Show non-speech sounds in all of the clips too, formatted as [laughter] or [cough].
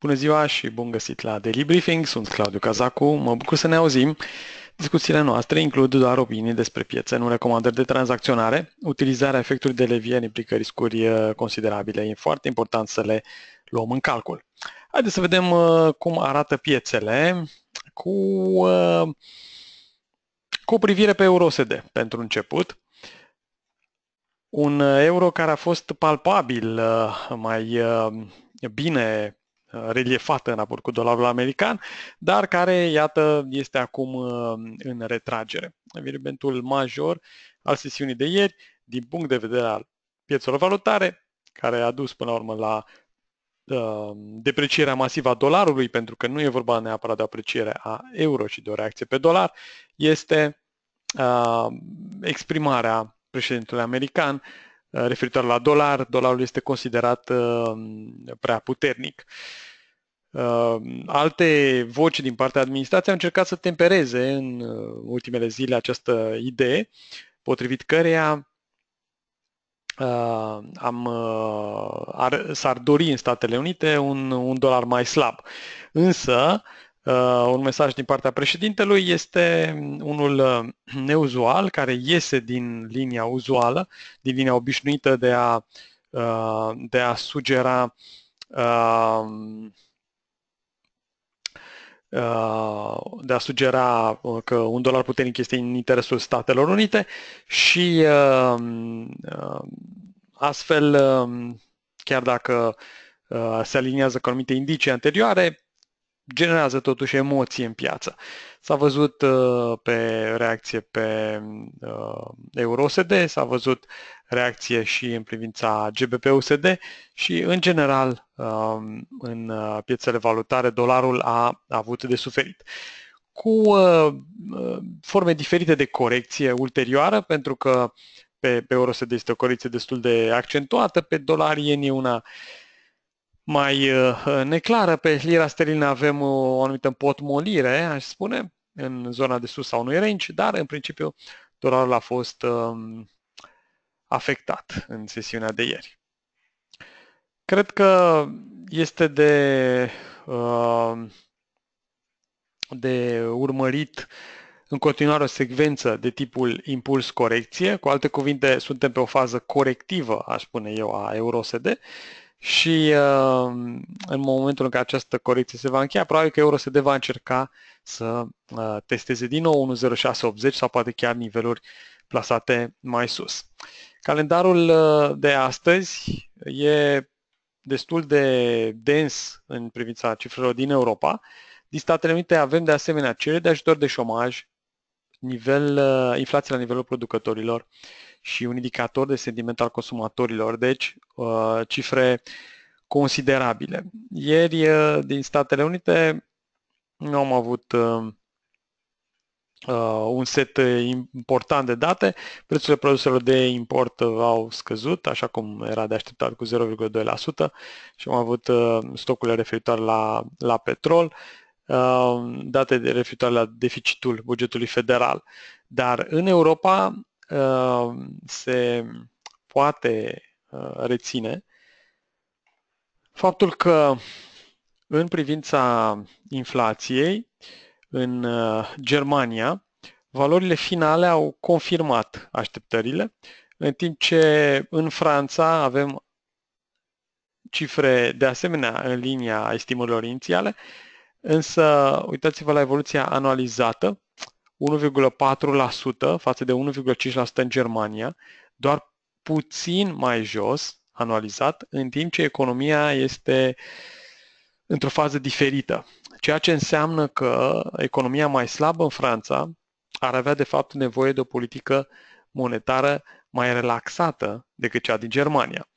Bună ziua și bun găsit la Daily Briefing, sunt Claudiu Cazacu, mă bucur să ne auzim. Discuțiile noastre includ doar opinii despre piețe, nu recomandări de tranzacționare. Utilizarea efectului de levier implică riscuri uh, considerabile, e foarte important să le luăm în calcul. Haideți să vedem uh, cum arată piețele cu, uh, cu privire pe EuroSD pentru început. Un euro care a fost palpabil mai bine Uh, reliefată în raport cu dolarul american, dar care, iată, este acum uh, în retragere. Evenimentul major al sesiunii de ieri, din punct de vedere al piețelor valutare, care a dus până la urmă la uh, deprecierea masivă a dolarului, pentru că nu e vorba neapărat de apreciere a euro, și de o reacție pe dolar, este exprimarea președintelui american Uh, referitor la dolar. Dolarul este considerat uh, prea puternic. Uh, alte voci din partea administrației au încercat să tempereze în ultimele zile această idee, potrivit căreia am, uh, ar, s-ar dori în Statele Unite un, un dolar mai slab. Însă, Uh, un mesaj din partea președintelui este unul uh, [clears throat] neuzual, care iese din linia uzuală, din linia obișnuită de a, uh, de a sugera uh, uh, de a sugera uh, că un dolar puternic este în interesul Statelor Unite și astfel, chiar dacă se aliniază cu anumite indicii anterioare, generează totuși emoții în piață. S-a văzut uh, pe reacție pe uh, EUROSD, s-a văzut reacție și în privința GBP-USD și, în general, um, în uh, piețele valutare, dolarul a, avut de suferit cu uh, uh, forme diferite de corecție ulterioară, pentru că pe, pe EUROSD este o corecție destul de accentuată, pe dolarieni e una uh, mai uh, neclară. Pe lira sterlină avem uh, o anumită împotmolire, aș spune, în zona de sus sau unui range, dar în principiu dolarul a fost um, afectat în sesiunea de ieri. Cred că este de, uh, de urmărit în continuare o secvență de tipul impuls-corecție. Cu alte cuvinte, suntem pe o fază corectivă, aș spune eu, a EUROSD și uh, în momentul în care această corecție se va încheia, probabil că se va încerca să uh, testeze din nou 1.0680 sau poate chiar niveluri plasate mai sus. Calendarul uh, de astăzi e destul de dens în privința cifrelor din Europa. Din Statele Unite avem de asemenea cerere de ajutor de șomaj, nivel, inflație la nivelul producătorilor, uh, și un indicator de sentiment al consumatorilor, deci uh, cifre considerabile. Ieri uh, din Statele Unite nu am avut uh, un set important de date, prețurile produselor de import au scăzut, așa cum era de așteptat cu 0,2% și am avut stocurile referitoare la, la petrol, date de referitoare la deficitul bugetului federal. Dar în Europa Uh, se poate uh, reține faptul că în privința inflației în uh, Germania, valorile finale au confirmat așteptările, în timp ce în Franța avem cifre de asemenea în linia estimărilor inițiale, însă uitați-vă la evoluția anualizată 1,4% față de 1,5% în Germania, doar puțin mai jos anualizat, în timp ce economia este într-o fază diferită. Ceea ce înseamnă că economia mai slabă în Franța ar avea de fapt nevoie de o politică monetară mai relaxată decât cea din Germania.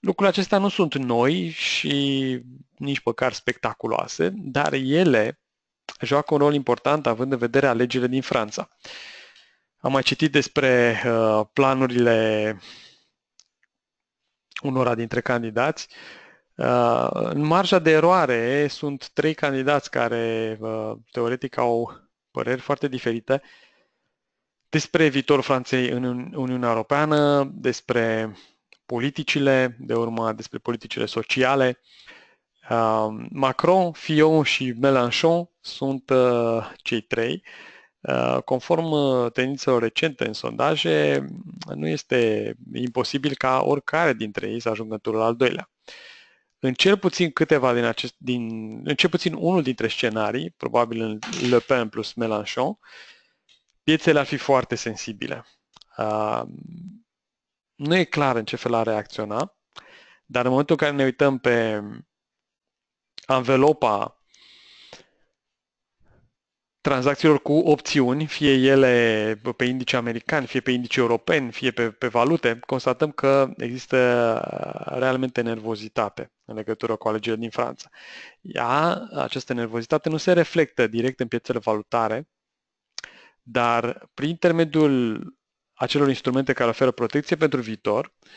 Lucrurile acestea nu sunt noi și nici măcar spectaculoase, dar ele joacă un rol important având în vedere alegerile din Franța. Am mai citit despre uh, planurile unora dintre candidați. Uh, în marja de eroare sunt trei candidați care uh, teoretic au păreri foarte diferite despre viitorul Franței în Uniunea Europeană, despre politicile de urmă, despre politicile sociale, uh, Um, Macron, Fillon și Mélenchon sunt uh, cei trei. Uh, conform uh, tendințelor recente în sondaje, nu este imposibil ca oricare dintre ei să ajungă în turul al doilea. În cel puțin câteva din acest, din, în cel puțin unul dintre scenarii, probabil în Le Pen plus Mélenchon, piețele ar fi foarte sensibile. Uh, nu e clar în ce fel ar reacționa, dar în momentul în care ne uităm pe anvelopa tranzacțiilor cu opțiuni, fie ele pe indice american, fie pe indice european, fie pe, pe valute, constatăm că există uh, realmente nervozitate în legătură cu alegerile din Franța. Ea, această nervozitate nu se reflectă direct în piețele valutare, dar prin intermediul acelor instrumente care oferă protecție pentru viitor, uh,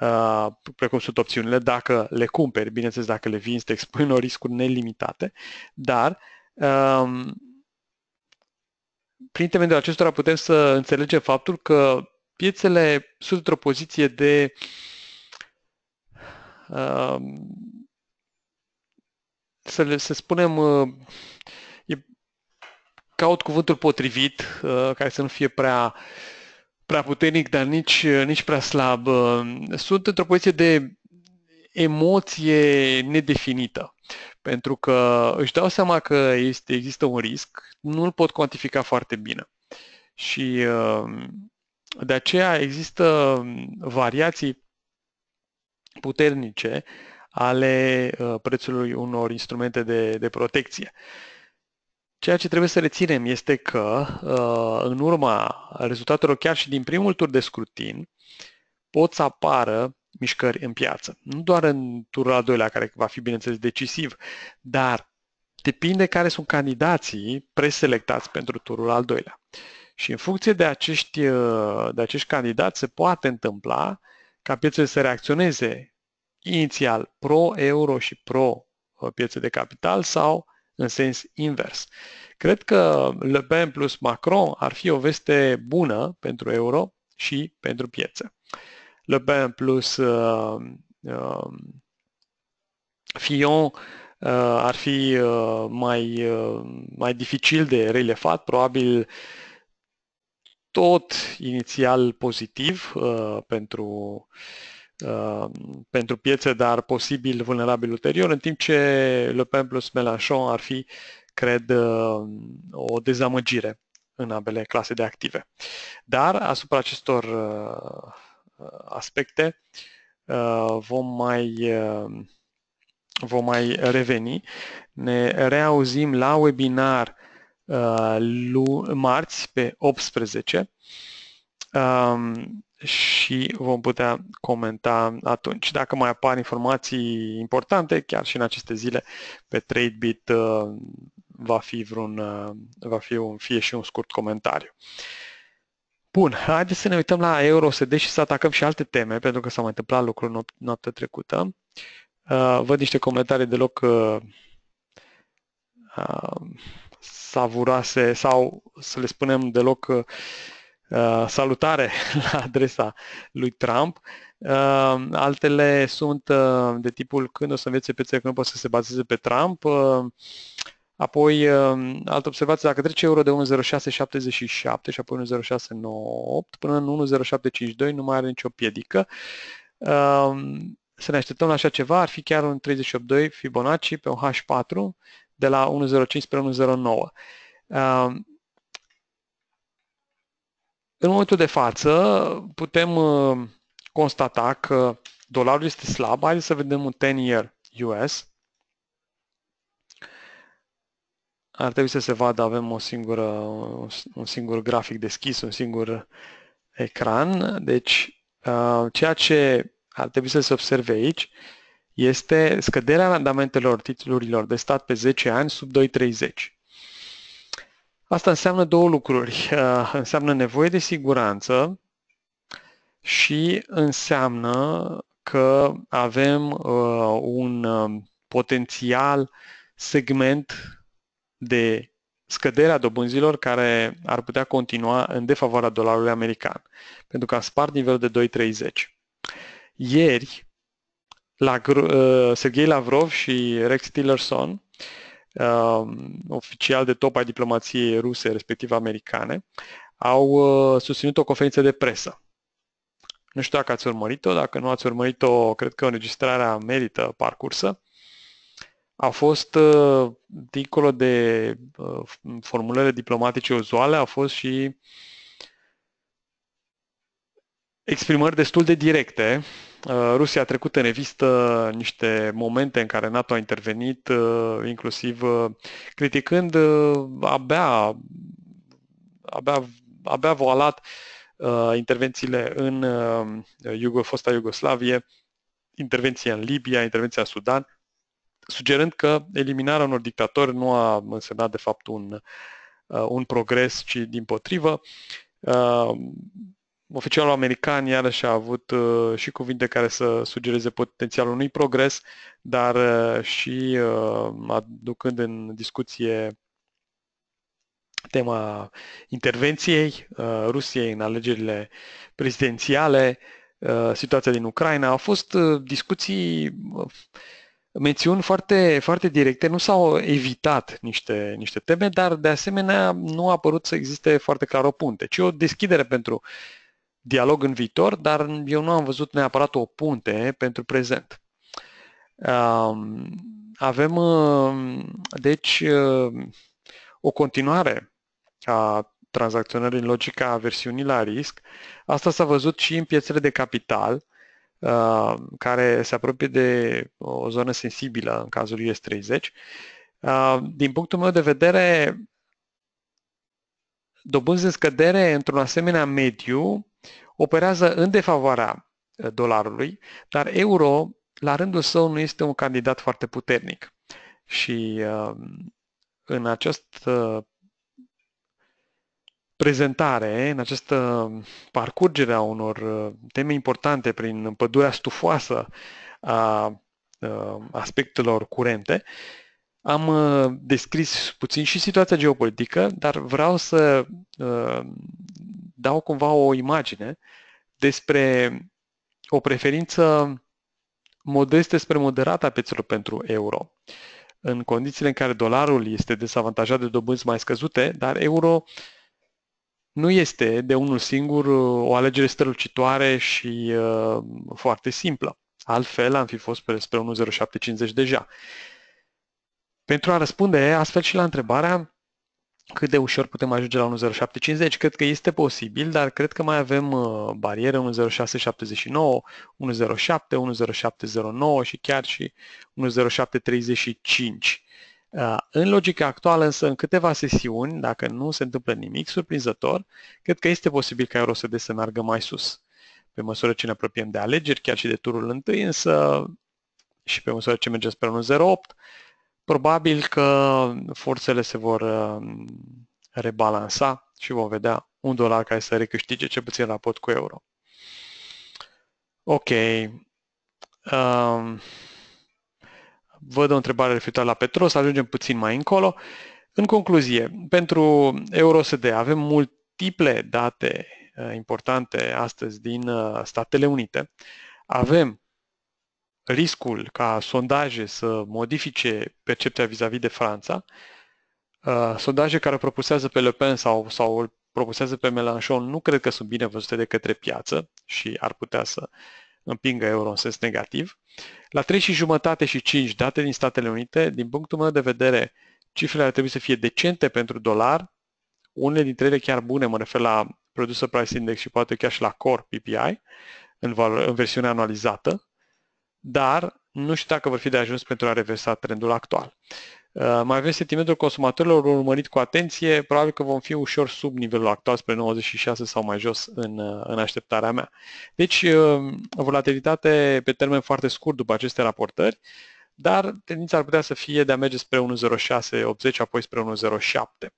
uh, precum sunt opțiunile, dacă le cumperi, bineînțeles dacă le vinzi, te expui unor riscuri nelimitate, dar um, prin intermediul acestora putem să înțelegem faptul că piețele sunt într-o poziție de um, să, le, să spunem uh, caut cuvântul potrivit uh, care să nu fie prea uh, prea puternic, dar nici, eh, nici prea slab. Eh, sunt într-o poziție de emoție nedefinită, pentru că își dau seama că este, există un risc, nu îl pot cuantifica foarte bine. Și eh, de aceea există variații puternice ale prețului unor instrumente de, de protecție. Uh, Ceea ce trebuie să reținem este că, uh, în urma rezultatelor chiar și din primul tur de scrutin, pot să apară mișcări în piață. Nu doar în turul al doilea, care va fi, bineînțeles, decisiv, dar depinde care sunt candidații preselectați pentru turul al doilea. Și în funcție de acești, uh, de acești candidați se poate întâmpla ca piețele să reacționeze inițial pro-euro și pro-piețe uh, de capital sau în sens invers. Cred că Le Pen plus Macron ar fi o veste bună pentru euro și pentru piețe. Le Pen plus uh, uh, Fillon uh, ar fi uh, mai, uh, mai dificil de relefat, probabil tot inițial pozitiv pentru Uh, pentru piețe, dar posibil vulnerabil ulterior, în timp ce Le Pen plus Mélenchon ar fi, cred, uh, o dezamăgire în ambele clase de active. Dar asupra acestor uh, aspecte vom mai, vom mai reveni. Ne reauzim la webinar marți pe 18 și vom putea comenta atunci. Dacă mai apar informații importante, chiar și în aceste zile, pe TradeBit uh, va fi, vreun, uh, va fi un, fie și un scurt comentariu. Bun, haideți să ne uităm la EuroSD și să atacăm și alte teme, pentru că s-a mai întâmplat lucrul noaptea trecută. Uh, văd niște comentarii deloc savuroase sau, să le spunem, deloc Uh, salutare [laughs] la adresa lui Trump. Uh, altele sunt uh, de tipul când o să învețe țări că nu poate să se bazeze pe Trump. Uh, apoi, uh, altă observație, dacă trece euro de 1.0677 și apoi 1.0698 până în 1.0752 nu mai are nicio piedică. Uh, să ne așteptăm la așa ceva, ar fi chiar un 38.2 Fibonacci pe un H4 de la 1.05 spre 1.09. În momentul de față putem uh, constata că dolarul este slab. Hai să vedem un 10-year US. Ar trebui să se vadă, avem o singură, un singur grafic deschis, un singur ecran. Deci, uh, ceea ce ar trebui să se observe aici este scăderea randamentelor titlurilor de stat pe 10 ani sub 2,30. Asta înseamnă două lucruri. Uh, înseamnă nevoie de siguranță și înseamnă că avem uh, un um, potențial segment de scădere a dobânzilor care ar putea continua în defavoarea dolarului american, pentru că a spart nivelul de 2,30. Ieri, la, uh, Sergei Lavrov și Rex Tillerson uh, oficial de top ai diplomației ruse, respectiv americane, au uh, susținut o conferință de presă. Nu știu dacă ați urmărit-o, dacă nu ați urmărit-o, cred că înregistrarea merită parcursă. A fost, uh, dincolo de uh, formulele diplomatice uzuale, a fost și uh, exprimări destul de directe. Uh, Rusia a trecut în revistă niște momente în care NATO a intervenit, uh, inclusiv uh, criticând abia, abia, abia voalat intervențiile în Iugo, fosta Iugoslavie, intervenția în Libia, intervenția în Sudan, sugerând că eliminarea unor dictatori nu a însemnat de fapt un, un progres, ci din potrivă oficialul american iarăși a avut uh, și cuvinte care să sugereze potențialul unui progres, dar uh, și uh, aducând în discuție tema intervenției Rusiei în alegerile prezidențiale, situația din Ucraina, au fost discuții, mențiuni foarte, foarte directe, nu s-au evitat niște, niște teme, dar de asemenea nu a apărut să existe foarte clar o punte, ci o deschidere pentru uh, dialog în viitor, dar eu nu am văzut neapărat o punte pentru prezent. Avem, um, deci, um, o continuare a tranzacționării în logica versiunii la risc. Asta s-a văzut și în piețele de capital, uh, care se apropie de o zonă sensibilă în cazul US30. Uh, din punctul meu de vedere, dobânzi în scădere într-un asemenea mediu operează în defavoarea uh, dolarului, dar euro, la rândul său, nu este un candidat foarte puternic. Și uh, în această prezentare, în această parcurgere a unor uh, teme importante prin pădurea stufoasă a aspectelor curente, am uh, descris puțin și situația geopolitică, dar vreau să uh, dau cumva o imagine despre o preferință modestă spre moderată a piețelor pentru euro. În condițiile în care dolarul este dezavantajat de dobânzi mai scăzute, dar euro nu este de unul singur uh, o alegere strălucitoare și uh, foarte simplă. Altfel am fi fost spre 1,0750 deja. Uh, pentru a răspunde astfel și la întrebarea cât de ușor putem ajunge la 1.0750, cred că este posibil, dar cred că mai avem uh, bariere 1.0679, 1.07, 1.0709 și chiar și 1.0735. Uh, în logica actuală, însă, în câteva sesiuni, dacă nu se întâmplă nimic surprinzător, cred că este posibil ca EuroSD să meargă mai sus. Pe măsură ce ne apropiem de alegeri, chiar și de turul întâi, însă și pe măsură ce mergem spre 1.08, Probabil că forțele se vor uh, rebalansa și vom vedea un dolar care să recâștige ce puțin raport cu euro. Ok. Um, văd o întrebare referitoare la petrol, să ajungem puțin mai încolo. În concluzie, pentru EuroSD avem multiple date uh, importante astăzi din uh, Statele Unite. Avem riscul ca sondaje să modifice percepția vis-a-vis de Franța, uh, sondaje care propusează pe Le Pen sau, sau îl propusează pe Mélenchon nu cred că sunt bine văzute de către piață și ar putea să împingă euro în sens negativ. La 3 și jumătate și 5 date din Statele Unite, din punctul meu de vedere, cifrele ar trebui să fie decente pentru dolar, unele dintre ele chiar bune, mă refer la produsul price index și poate chiar și la core PPI, în, valo- în versiunea anualizată, dar nu știu dacă vor fi de ajuns pentru a reversa trendul actual. Uh, mai avem sentimentul consumatorilor urmărit cu atenție, probabil că vom fi ușor sub nivelul actual spre 96 sau mai jos în, uh, în așteptarea mea. Deci, uh, volatilitate pe termen foarte scurt după aceste raportări, dar tendința ar putea să fie de a merge spre 1.06.80, apoi spre 1.07.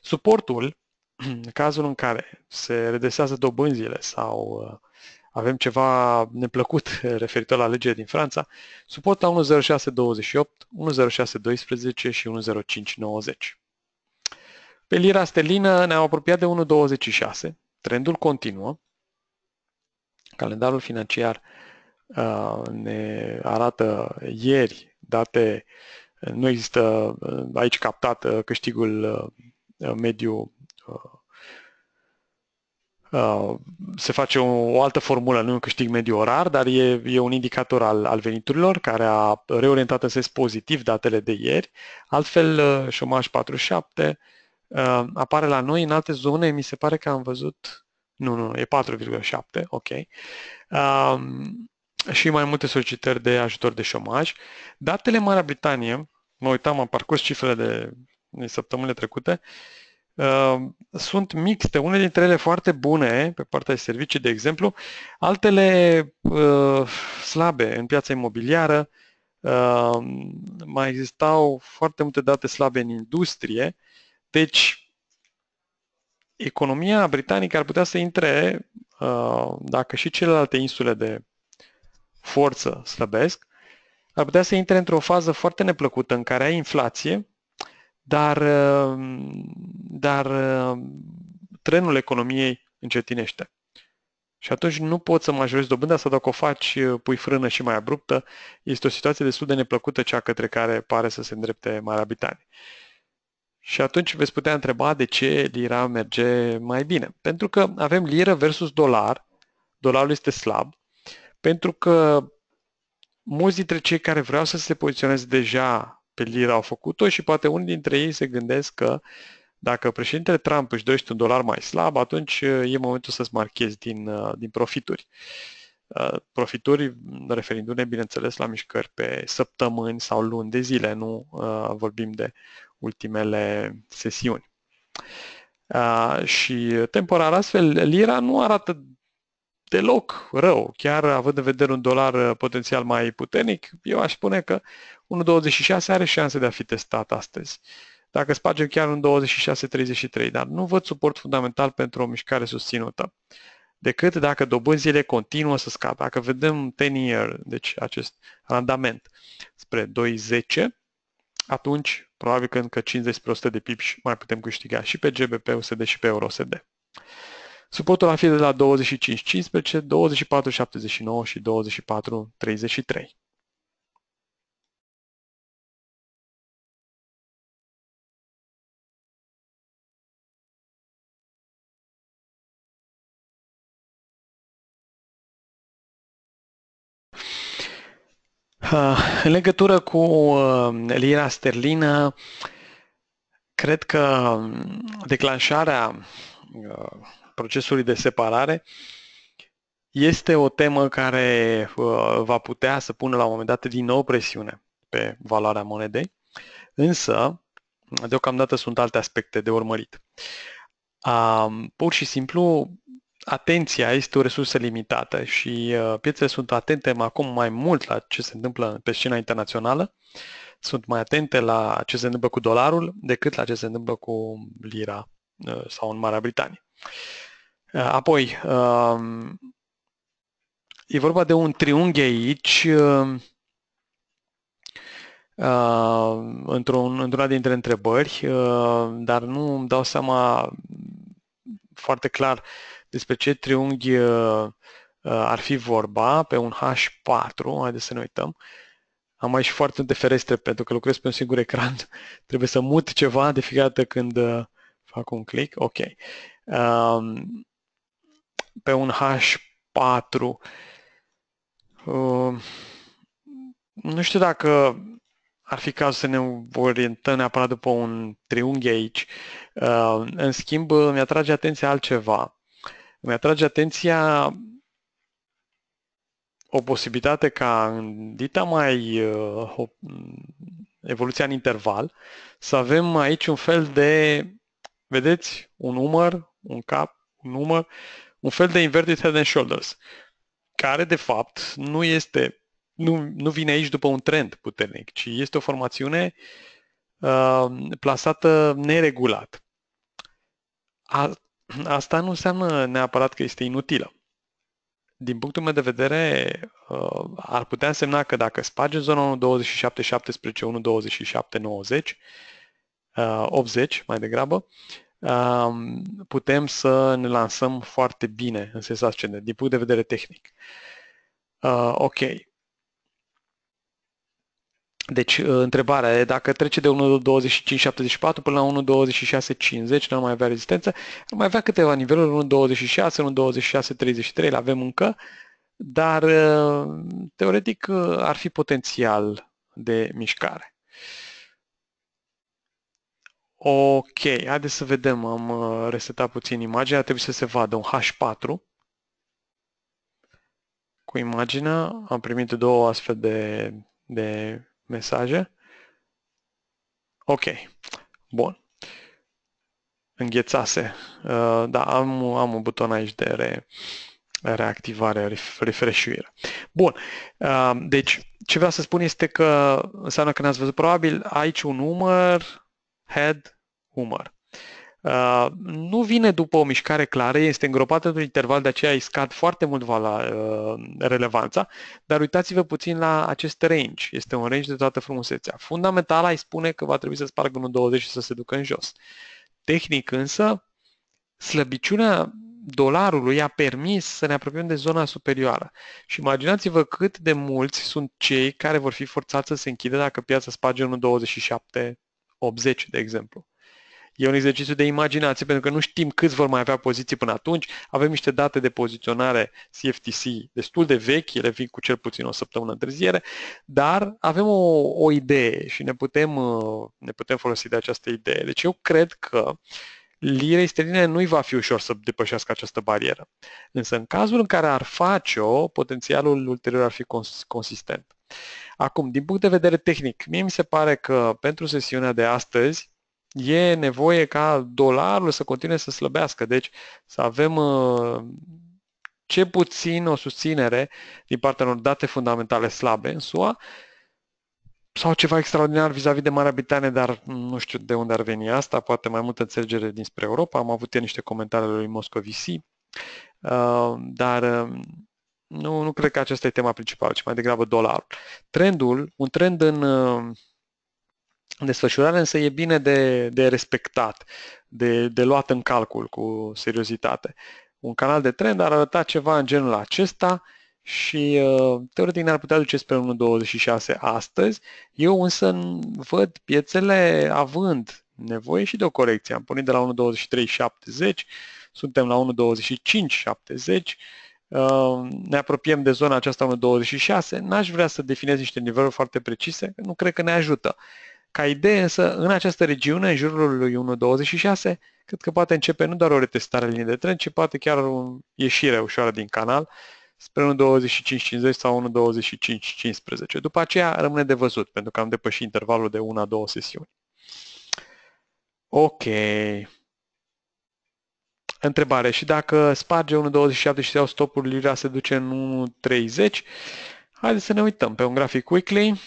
Suportul, [clears throat] în cazul în care se redesează dobânzile sau avem ceva neplăcut [laughs] referitor la legea din Franța, Suporta 10628, 10612 și 10590. Pe lira sterlină ne-am apropiat de 1.26, trendul continuă, calendarul financiar uh, ne arată ieri date, nu există uh, aici captat uh, câștigul uh, mediu uh, Uh, se face o, o altă formulă, nu un câștig mediu orar, dar e, e un indicator al, al veniturilor care a reorientat în sens pozitiv datele de ieri. Altfel, uh, șomaj 47 uh, apare la noi în alte zone, mi se pare că am văzut, nu, nu, e 4,7, ok. Um, și mai multe solicitări de ajutor de șomaj. Datele Marea Britanie, mă uitam, am parcurs cifrele de, de săptămânile trecute, uh, Ehm, sunt mixte, unele dintre ele foarte bune, pe partea de servicii, de exemplu, altele uh, slabe în piața imobiliară, uh, mai existau foarte multe date slabe în industrie, deci economia britanică ar putea să intre, dacă și celelalte insule de forță slăbesc, ar putea să intre într-o fază foarte neplăcută în care ai inflație, dar, uh, dar uh, trenul economiei încetinește. Și atunci nu poți să majorezi dobânda sau dacă o faci, uh, pui frână și mai abruptă. Este o situație destul de neplăcută cea către care pare să se îndrepte Marea Britanie. Și atunci veți putea întreba de ce lira merge mai bine. Pentru că avem liră versus dolar, dolarul este slab, pentru că mulți dintre cei care vreau să se poziționeze deja pe lira au făcut-o și poate unii dintre ei se gândesc că dacă președintele Trump își dorește un dolar mai slab, atunci uh, e momentul să-ți marchezi din, uh, din profituri. Uh, profituri mm, referindu-ne, bineînțeles, la mișcări pe săptămâni sau luni de zile, nu vorbim de ultimele sesiuni. Și temporar astfel, lira nu arată deloc rău, chiar având în vedere un dolar uh, potențial mai puternic, eu aș spune că 1,26 are șanse de a fi testat astăzi. Dacă spargem chiar un 26-33, dar nu văd suport fundamental pentru o mișcare susținută decât dacă dobânzile continuă să scadă. Dacă vedem 10-year, deci acest randament spre 2,10, atunci probabil că încă 50% de pipi mai putem câștiga și pe GBP, USD și pe EURUSD. Suportul ar fi de la 25.15, 24.79 și 24.33. Ah, în legătură cu uh, lira sterlină, cred că declanșarea uh, procesului de separare, este o temă care uh, va putea să pună la un moment dat din nou presiune pe valoarea monedei, însă deocamdată sunt alte aspecte de urmărit. Pur și simplu, atenția este o resursă limitată și uh, piețele sunt atente acum mai mult la ce se întâmplă pe scena internațională, sunt mai atente la ce se întâmplă cu dolarul decât la ce se întâmplă cu lira uh, sau în Marea Britanie. Uh, apoi, um, e vorba de un triunghi aici, um, uh, într-un, într-una dintre întrebări, uh, dar nu îmi dau seama foarte clar despre ce triunghi ar fi vorba pe un H4, haideți să ne uităm. Am aici foarte multe ferestre pentru că lucrez pe un singur ecran. [laughs] Trebuie să mut ceva de fiecare dată când fac un click. Ok. Um, pe un H4. Uh, nu știu dacă ar fi cazul să ne orientăm neapărat după un triunghi aici. Uh, în schimb, mi atrage atenția altceva. Mi atrage atenția o posibilitate ca în dita mai uh, evoluția în interval să avem aici un fel de, vedeți, un număr, un cap, un număr un fel de inverted head and shoulders, care de fapt nu este, nu, nu vine aici după un trend puternic, ci este o formațiune uh, plasată neregulat. A, asta nu înseamnă neapărat că este inutilă. Din punctul meu de vedere, uh, ar putea însemna că dacă sparge zona 1.27.17, 1.27.90, uh, 80 mai degrabă, uh, putem să ne lansăm foarte bine în sensul ascendent, din punct de vedere tehnic. Uh, ok. Deci, uh, întrebarea e dacă trece de 1.25.74 până la 1.26.50, nu mai avea rezistență, ar mai avea câteva niveluri, 1.26, 1.26.33, le avem încă, dar uh, teoretic uh, ar fi potențial de mișcare. Ok, haideți să vedem. Am uh, resetat puțin imaginea. Trebuie să se vadă un H4 cu imaginea. Am primit două astfel de, de mesaje. Ok, bun. Înghețase. Uh, da, am, am un buton aici de re, reactivare, refreșuire. Bun, uh, deci ce vreau să spun este că înseamnă că ne ați văzut probabil aici un număr, head, umăr. Uh, nu vine după o mișcare clară, este îngropată într-un interval, de aceea îi scad foarte mult vala, uh, relevanța, dar uitați-vă puțin la acest range. Este un range de toată frumusețea. Fundamental, îi spune că va trebui să spargă un 20 și să se ducă în jos. Tehnic însă, slăbiciunea dolarului a permis să ne apropiem de zona superioară. Și imaginați-vă cât de mulți sunt cei care vor fi forțați să se închidă dacă piața sparge 1,27 80, de exemplu. E un exercițiu de imaginație, pentru că nu știm câți vor mai avea poziții până atunci. Avem niște date de poziționare CFTC destul de vechi, ele vin cu cel puțin o săptămână întârziere, dar avem o, o idee și ne putem, uh, ne putem folosi de această idee. Deci eu cred că uh, lirei sterline nu-i va fi ușor să depășească această barieră. Însă în cazul în care ar face-o, potențialul ulterior ar fi cons- consistent. Acum, din punct de vedere tehnic, mie mi se pare că pentru sesiunea de astăzi e nevoie ca dolarul să continue să slăbească, deci să avem uh, ce puțin o susținere din partea unor date fundamentale slabe în SUA sau ceva extraordinar vis-a-vis de Marea Britanie, dar nu știu de unde ar veni asta, poate mai multă înțelegere dinspre Europa. Am avut eu niște comentarii lui Moscovici, uh, dar uh, nu, nu cred că aceasta e tema principală, ci mai degrabă dolarul. Trendul, un trend în, în uh, desfășurare însă e bine de, de respectat, de, de luat în calcul cu seriozitate. Un canal de trend ar arăta ceva în genul acesta, uh, și uh, teoretic ne-ar putea duce spre 1.26 astăzi. Eu însă văd piețele având nevoie și de o corecție. Am pornit de la 1.23.70, suntem la 1.25.70, uh, ne apropiem de zona aceasta 1.26. N-aș vrea să definez niște niveluri foarte precise, nu cred că ne ajută. Ca idee însă, în această regiune, în jurul lui 1.26, cred că poate începe nu doar o retestare linie de trend, ci poate chiar o ieșire ușoară din canal, spre 1.25.50 sau 1.25.15. După aceea rămâne de văzut, pentru că am depășit intervalul de 1-2 sesiuni. Ok. Întrebare. Și dacă sparge 1.27 și se iau stopuri, lira se duce în 1.30? Haideți să ne uităm pe un grafic weekly.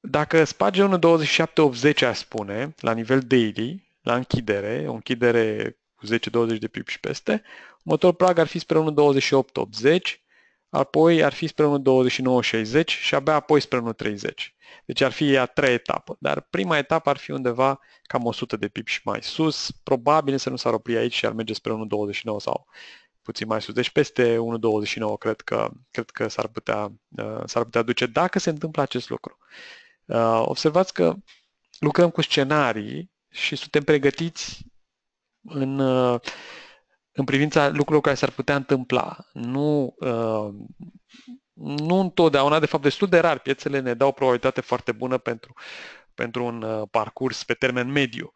Dacă sparge 1.27.80, aș spune, la nivel daily, la închidere, o închidere cu 10-20 de pipi peste, Motor prag ar fi spre 1.28.80, apoi ar fi spre 1.29.60 și abia apoi spre 1.30. Deci ar fi a treia etapă, dar prima etapă ar fi undeva cam 100 de pip și mai sus, probabil să nu s-ar opri aici și ar merge spre 1.29 sau puțin mai sus, deci peste 1.29 cred că, cred că s-ar putea, uh, s-ar putea duce dacă se întâmplă acest lucru. Uh, observați că lucrăm cu scenarii și suntem pregătiți în uh, în privința lucrurilor care s-ar putea întâmpla. Nu, uh, nu întotdeauna, de fapt destul de rar, piețele ne dau o probabilitate foarte bună pentru, pentru un uh, parcurs pe termen mediu.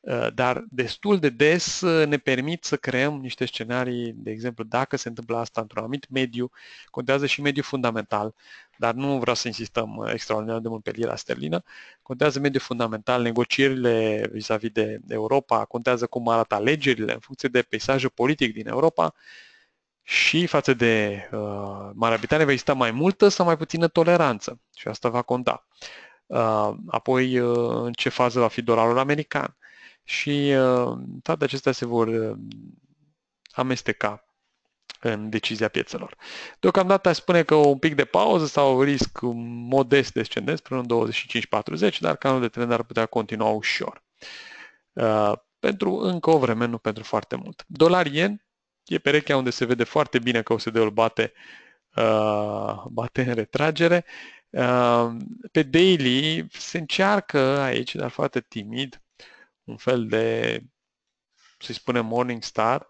Uh, dar destul de des uh, ne permit să creăm niște scenarii, de exemplu, dacă se întâmplă asta într-un anumit mediu, contează și mediul fundamental, dar nu vreau să insistăm uh, extraordinar de mult pe lira sterlină. Contează mediul fundamental, negocierile vis-a-vis de Europa, contează cum arată alegerile în funcție de peisajul politic din Europa și față de uh, Marea Britanie va exista mai multă sau mai puțină toleranță și asta va conta. Uh, apoi, uh, în ce fază va fi dolarul american și uh, toate acestea se vor uh, amesteca în decizia piețelor. Deocamdată aș spune că un pic de pauză sau risc modest descendent spre un 25-40, dar canalul de trend ar putea continua ușor. Uh, pentru încă o vreme, nu pentru foarte mult. Dolar yen e perechea unde se vede foarte bine că OSD-ul bate, uh, bate în retragere. Uh, pe daily se încearcă aici, dar foarte timid, un fel de, să-i spunem, Morning Star,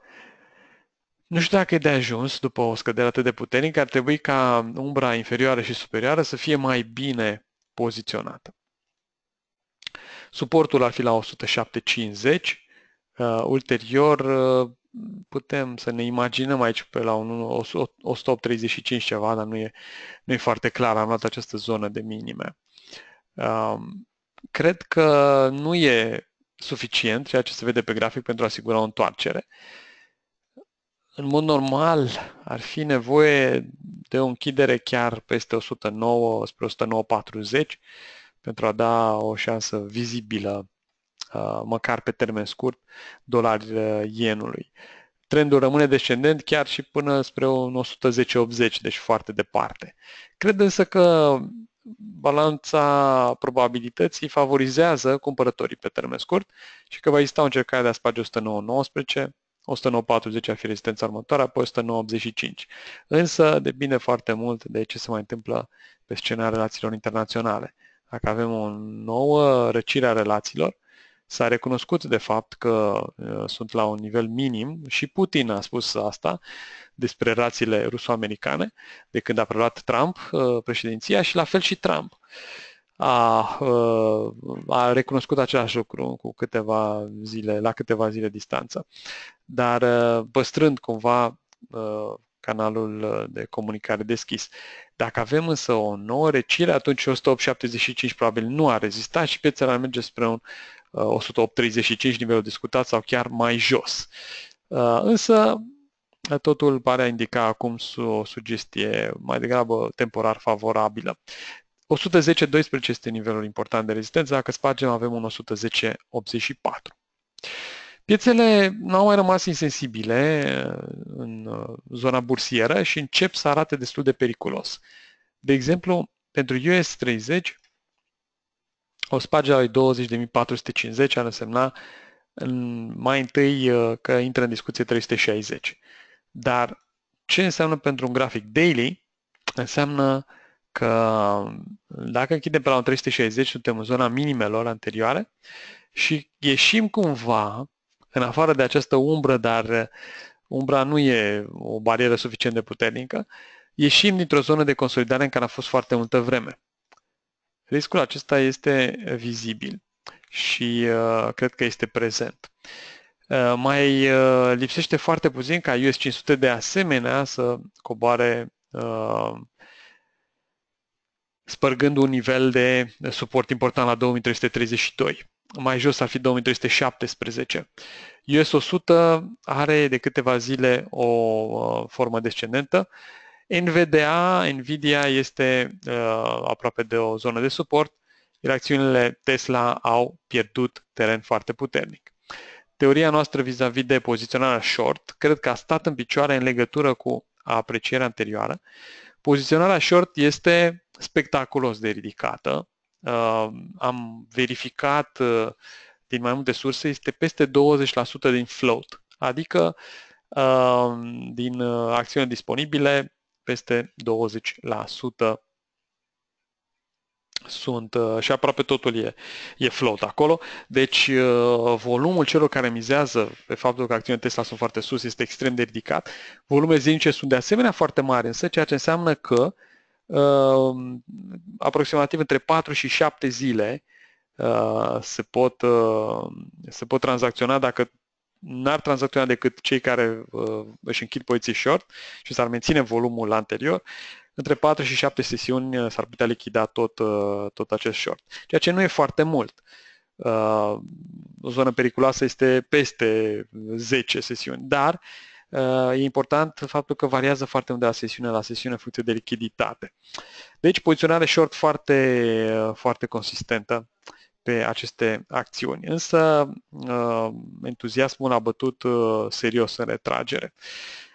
nu știu dacă e de ajuns, după o scădere atât de puternică, ar trebui ca umbra inferioară și superioară să fie mai bine poziționată. Suportul ar fi la 1750. Uh, ulterior, uh, putem să ne imaginăm aici pe la un 135 ceva, dar nu e, nu e foarte clar. Am luat această zonă de minime. Uh, cred că nu e suficient ceea ce se vede pe grafic pentru a asigura o întoarcere. Uh, în mod normal ar fi nevoie de o închidere chiar peste 109 spre 10940 pentru a da o șansă vizibilă, măcar pe termen scurt, dolar ienului. Trendul rămâne descendent chiar și până spre un 110-80, deci foarte departe. Cred însă că balanța probabilității favorizează cumpărătorii pe termen scurt și că va exista o încercare de a sparge 109 140 ar fi rezistența următoare, apoi 185. Însă depinde foarte mult de ce se mai întâmplă pe scena relațiilor internaționale. Dacă avem o nouă răcire a relațiilor, s-a recunoscut de fapt că uh, sunt la un nivel minim și Putin a spus asta despre relațiile ruso-americane de când a preluat Trump uh, președinția și la fel și Trump a, ă, a recunoscut același lucru cu câteva zile, la câteva zile distanță. Dar ă, păstrând cumva ă, canalul de comunicare deschis. Dacă avem însă o nouă recire, atunci 1875 probabil nu a rezistat și piețele ar merge spre un 1835 nivelul discutat sau chiar mai jos. Însă totul pare a indica acum o sugestie mai degrabă temporar favorabilă. 110-12 este nivelul important de rezistență, dacă spargem avem un 110-84. Piețele nu au mai rămas insensibile uh, în uh, zona bursieră și încep să arate destul de periculos. De exemplu, pentru US30, o spargere a lui 20.450 ar însemna în mai întâi uh, că intră în discuție 360. Dar ce înseamnă pentru un grafic daily? Înseamnă uh, că dacă închidem pe la un 360, suntem în zona minimelor anterioare și ieșim cumva în afară de această umbră, dar uh, umbra nu e o barieră suficient de puternică, ieșim dintr-o zonă de consolidare în care a fost foarte multă vreme. Riscul acesta este vizibil și uh, cred că este prezent. Uh, mai uh, lipsește foarte puțin ca US 500 de asemenea să coboare uh, spărgând un nivel de suport important la 2332. Mai jos ar fi 2317. US 100 are de câteva zile o uh, formă descendentă. NVDA, Nvidia este uh, aproape de o zonă de suport, iar acțiunile Tesla au pierdut teren foarte puternic. Teoria noastră vis-a-vis de poziționarea short, cred că a stat în picioare în legătură cu aprecierea anterioară. Poziționarea short este spectaculos de ridicată. Uh, am verificat uh, din mai multe surse, este peste 20% din float, adică uh, din acțiuni disponibile, peste 20% sunt și aproape totul e, e float acolo. Deci volumul celor care mizează pe faptul că acțiunile Tesla sunt foarte sus este extrem de ridicat. Volumele zilnice sunt de asemenea foarte mari, însă ceea ce înseamnă că uh, uh, aproximativ între 4 și 7 zile uh, se pot, uh, se pot tranzacționa dacă n-ar tranzacționa decât cei care uh, își închid poziții short și s-ar menține volumul anterior, între 4 și 7 sesiuni uh, s-ar putea lichida tot, uh, tot acest short, ceea ce nu e foarte mult. Uh, O zonă periculoasă este peste 10 sesiuni, dar uh, Uh, e important faptul că variază foarte mult de la sesiune la sesiune în funcție de lichiditate. Deci poziționare short foarte, uh, foarte consistentă pe aceste acțiuni. Însă uh, entuziasmul a bătut serios în retragere.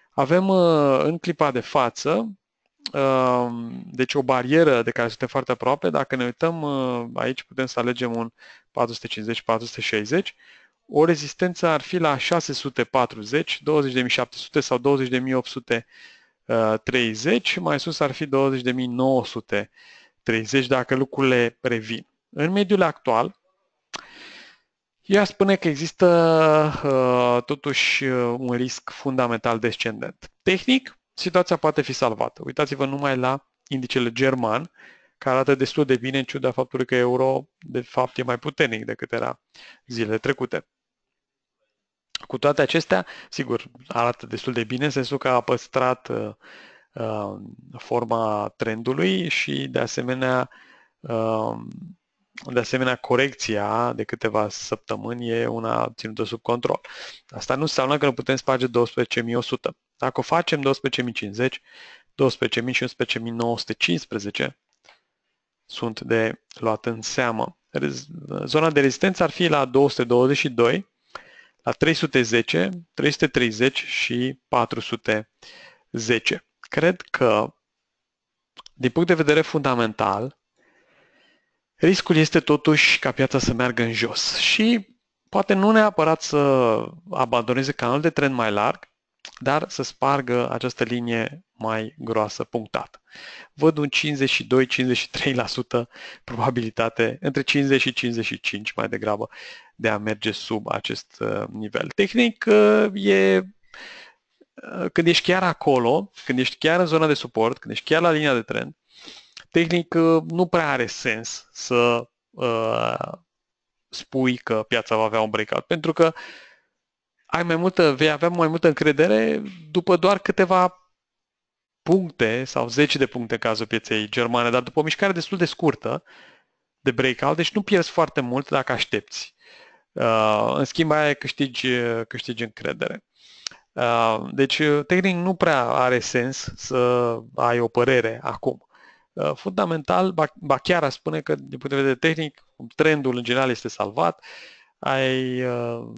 Avem în clipa de față deci o barieră de care suntem foarte aproape. Dacă ne uităm aici, putem să alegem un 450-460 o rezistență ar fi la 640, 20.700 sau 20.830, mai sus ar fi 20.930 dacă lucrurile revin. În mediul actual, ea spune că există uh, totuși uh, un risc fundamental descendent. Tehnic, situația poate fi salvată. Uitați-vă numai la indicele german, care arată destul de bine în ciuda faptului că euro de fapt e mai puternic decât era zilele trecute. Cu toate acestea, sigur, arată destul de bine, în sensul că a păstrat uh, uh, forma trendului și, de asemenea, uh, de asemenea, corecția de câteva săptămâni e una ținută sub control. Asta nu înseamnă că nu putem sparge 12.100. Dacă o facem 12.050, 12.000 și 11.915 sunt de luat în seamă. Zona de rezistență ar fi la 222 la 310, 330 și 410. Cred că, din punct de vedere fundamental, riscul este totuși ca piața să meargă în jos și poate nu neapărat să abandoneze canalul de trend mai larg, dar să spargă această linie mai groasă punctată. Văd un 52-53% probabilitate, între 50 și 55 mai degrabă, de a merge sub acest uh, nivel. Tehnic uh, e uh, când ești chiar acolo, când ești chiar în zona de suport, când ești chiar la linia de trend tehnic nu prea are sens să uh, spui că piața va avea un breakout, pentru că ai mai multă, vei avea mai multă încredere după doar câteva puncte sau zeci de puncte în cazul pieței germane, dar după o mișcare destul de scurtă de breakout, deci nu pierzi foarte mult dacă aștepți. Uh, în schimb, aia câștigi, câștigi încredere. Uh, deci, uh, tehnic nu prea are sens să ai o părere acum. Uh, fundamental, ba, ba chiar a spune că, din punct de vedere tehnic, trendul în general este salvat. Ai, uh,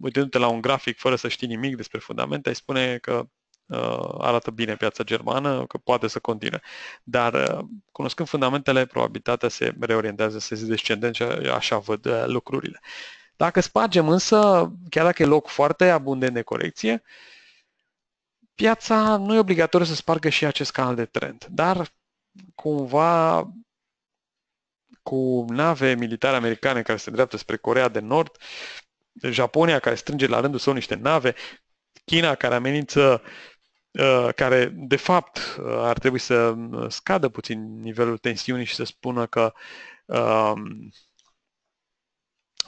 uitându-te la un grafic fără să știi nimic despre fundamente, ai spune că uh, arată bine piața germană, că poate să continue. Dar uh, cunoscând fundamentele, probabilitatea se reorientează, se descendentă și așa văd uh, lucrurile. Uh, dacă spargem însă, chiar dacă e loc foarte abundent de corecție, piața nu e obligatoriu să spargă și acest canal de trend, dar cumva cu nave militare americane care se dreaptă spre Corea de Nord, Japonia care strânge la rândul său niște nave, China care amenință uh, care de fapt uh, ar trebui să uh, scadă puțin nivelul tensiunii și să spună că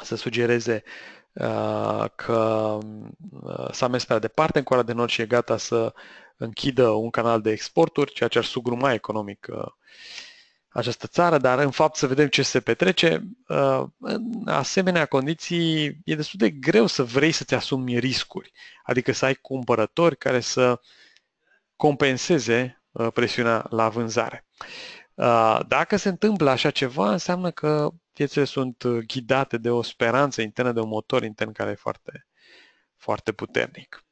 să sugereze uh, că uh, s-a mers prea departe în Corea de Nord și e gata să închidă un canal de exporturi, ceea ce ar sugruma economic uh, această țară, dar în fapt să vedem ce se petrece. Uh, în asemenea condiții e destul de greu să vrei să-ți asumi riscuri, adică să ai cumpărători care să compenseze uh, presiunea la vânzare. Ah, dacă se întâmplă așa ceva, înseamnă că piețele sunt uh, ghidate de o speranță internă, de un motor intern care e foarte, foarte puternic.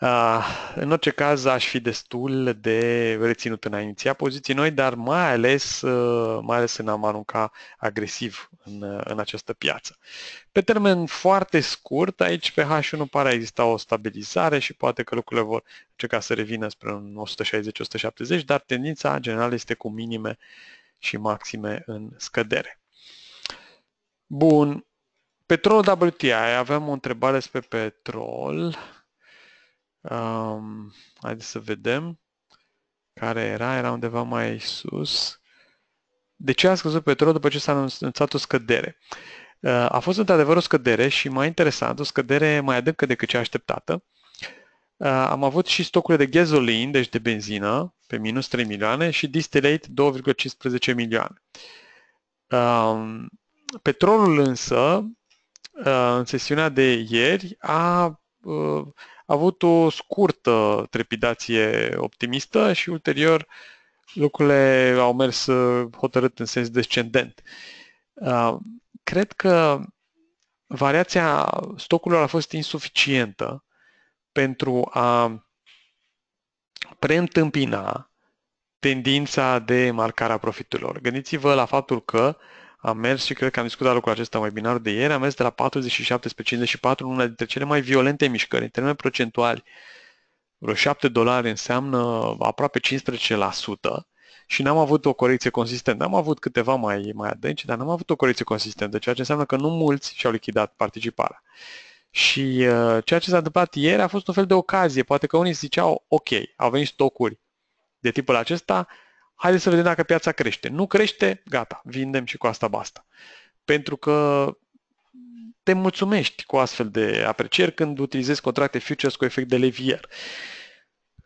Uh, în orice caz, aș fi destul de reținut în a iniția poziții noi, dar mai ales, uh, mai ales în a arunca agresiv în, ah, în această piață. Pe termen foarte scurt, aici pe H1 pare a exista o stabilizare și poate că lucrurile vor încerca să revină spre un 160-170, dar tendința generală este cu minime și maxime în scădere. Bun. petrol WTI. Aveam o întrebare despre petrol. Um, haideți să vedem care era, era undeva mai sus. De ce a scăzut petrolul după ce s-a anunțat o scădere? Uh, a fost într-adevăr o scădere și mai interesant, o scădere mai adâncă decât cea așteptată. Uh, am avut și stocurile de gasoline, deci de benzină, pe minus 3 milioane și distillate 2,15 milioane. Um, petrolul însă, uh, în sesiunea de ieri, a a avut o scurtă trepidație optimistă și ulterior lucrurile au mers uh, hotărât în sens descendent. Uh, cred că variația stocurilor a fost insuficientă pentru a preîntâmpina tendința de marcare a profiturilor. Gândiți-vă la faptul că uh, am mers și cred că am discutat lucrul acesta în webinarul de ieri, am mers de la 47 spre 54 în una dintre cele mai violente mișcări, în termeni procentuali. Vreo 7 dolari înseamnă aproape 15% și n-am avut o corecție consistentă. Am avut câteva mai, mai adânci, dar n-am avut o corecție consistentă, ceea ce înseamnă că nu mulți și-au lichidat participarea. Și uh, ceea ce s-a întâmplat ieri a fost un fel de ocazie. Poate că unii ziceau, ok, au venit stocuri de tipul acesta, haideți să vedem dacă piața crește. Nu crește, gata, vindem și cu asta basta. Pentru că te mulțumești cu astfel de aprecieri când utilizezi contracte futures cu efect de levier,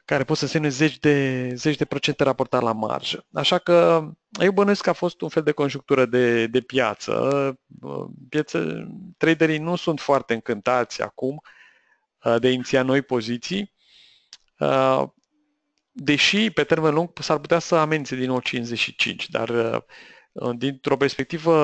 care pot să însemne zeci de, zeci de procente raportat la marjă. Așa că eu bănuiesc că a fost un fel de conjunctură de, de piață. piață. traderii nu sunt foarte încântați acum uh, de a noi poziții, uh, deși pe termen lung s-ar putea să amenințe din nou 55, dar uh, dintr-o perspectivă